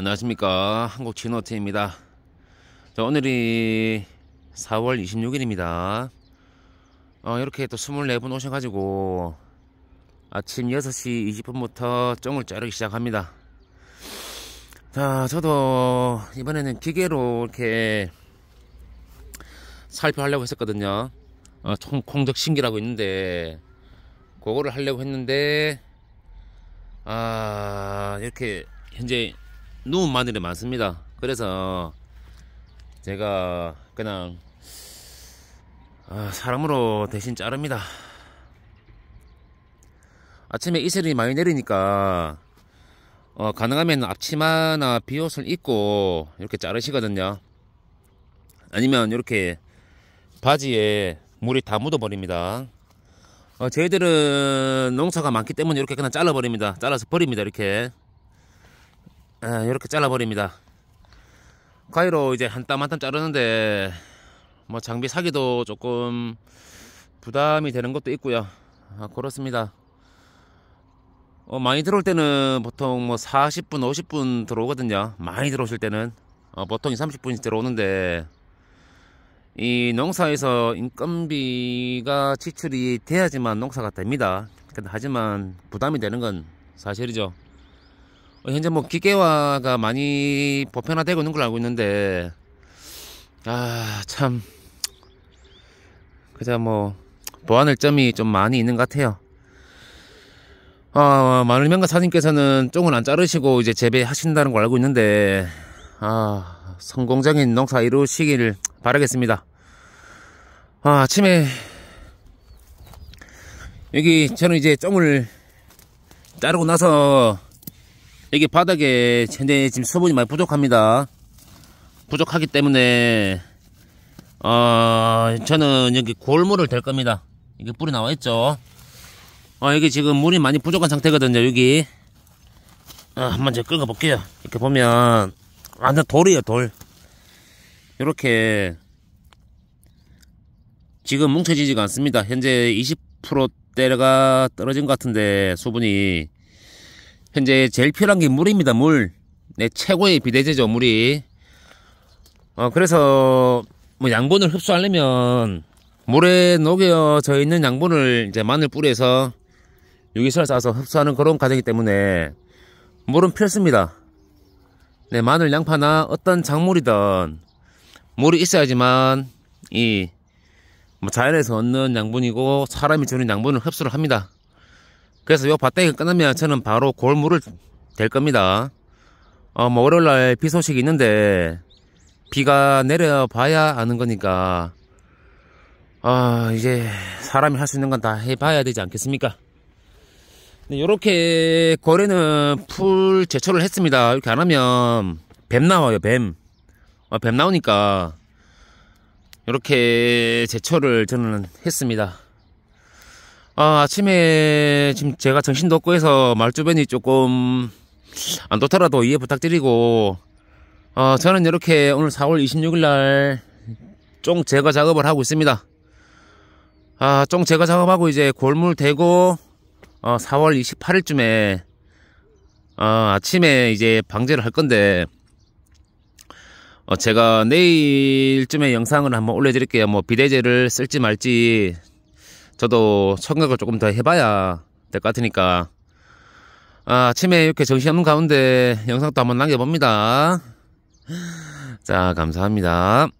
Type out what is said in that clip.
안녕하십니까 한국 진호트입니다 자, 오늘이 4월 26일입니다 어, 이렇게 또 24분 오셔가지고 아침 6시 20분부터 쫑을 자르기 시작합니다 자 저도 이번에는 기계로 이렇게 살펴하려고 했었거든요 어, 콩적신기라고 있는데 그거를 하려고 했는데 아 이렇게 현재 누운 마늘이 많습니다 그래서 제가 그냥 아, 사람으로 대신 자릅니다 아침에 이슬이 많이 내리니까 어, 가능하면 앞치마나 비옷을 입고 이렇게 자르시거든요 아니면 이렇게 바지에 물이 다 묻어버립니다 어, 저희들은 농사가 많기 때문에 이렇게 그냥 잘라버립니다 잘라서 버립니다 이렇게 이렇게 예, 잘라버립니다 가위로 이제 한땀 한땀 자르는데 뭐 장비 사기도 조금 부담이 되는 것도 있고요 아, 그렇습니다 어, 많이 들어올 때는 보통 뭐 40분 50분 들어오거든요 많이 들어오실 때는 어, 보통 2, 30분씩 들어오는데 이 농사에서 인건비가 지출이 돼야지만 농사가 됩니다 하지만 부담이 되는 건 사실이죠 어, 현재 뭐 기계화가 많이 보편화되고 있는 걸로 알고 있는데 아 참 그저 뭐 보완할 점이 좀 많이 있는 것 같아요 아 마늘명가 사님께서는 쪽은 안 자르시고 이제 재배하신다는 걸 알고 있는데 아 성공적인 농사 이루시길 바라겠습니다 아 아침에 여기 저는 이제 쪽을 자르고 나서 여기 바닥에 현재 지금 수분이 많이 부족합니다. 부족하기 때문에 어, 저는 여기 골물을 댈 겁니다. 이게 뿔이 나와 있죠. 어, 여기 지금 물이 많이 부족한 상태거든요. 여기 어, 한번 제가 긁어 볼게요. 이렇게 보면 완전 아, 돌이에요 돌. 이렇게 지금 뭉쳐지지가 않습니다. 현재 20% 대가 떨어진 것 같은데 수분이 현재 제일 필요한 게 물입니다. 물. 네, 최고의 비대제죠, 물이. 어, 그래서 뭐 양분을 흡수하려면 물에 녹여져 있는 양분을 이제 마늘 뿌려서 유기설을 쌓아서 흡수하는 그런 과정이기 때문에 물은 필수입니다. 네, 마늘, 양파나 어떤 작물이든 물이 있어야지만 이뭐 자연에서 얻는 양분이고 사람이 주는 양분을 흡수를 합니다. 그래서 요밭대기 끝나면 저는 바로 골무를 될 겁니다. 어, 뭐 월요일날 비 소식이 있는데 비가 내려봐야 아는 거니까 아 이제 사람이 할 수 있는 건 다 해봐야 되지 않겠습니까? 이렇게 네, 거래는 풀 제철을 했습니다. 이렇게 안 하면 뱀 나와요, 뱀. 아, 뱀 나오니까 이렇게 제철을 저는 했습니다. 아, 아침에 지금 제가 정신도 없고 해서 말 주변이 조금 안 좋더라도 이해 부탁드리고 어, 저는 이렇게 오늘 4월 26일 날쫑 제거 작업을 하고 있습니다. 아, 쫑 제거 작업하고 이제 골물 대고 어, 4월 28일쯤에 어, 아침에 이제 방제를 할 건데 어, 제가 내일쯤에 영상을 한번 올려드릴게요. 뭐 비대제를 쓸지 말지 저도 생각을 조금 더 해봐야 될 것 같으니까 아, 아침에 이렇게 정신없는 가운데 영상도 한번 남겨봅니다. 자, 감사합니다.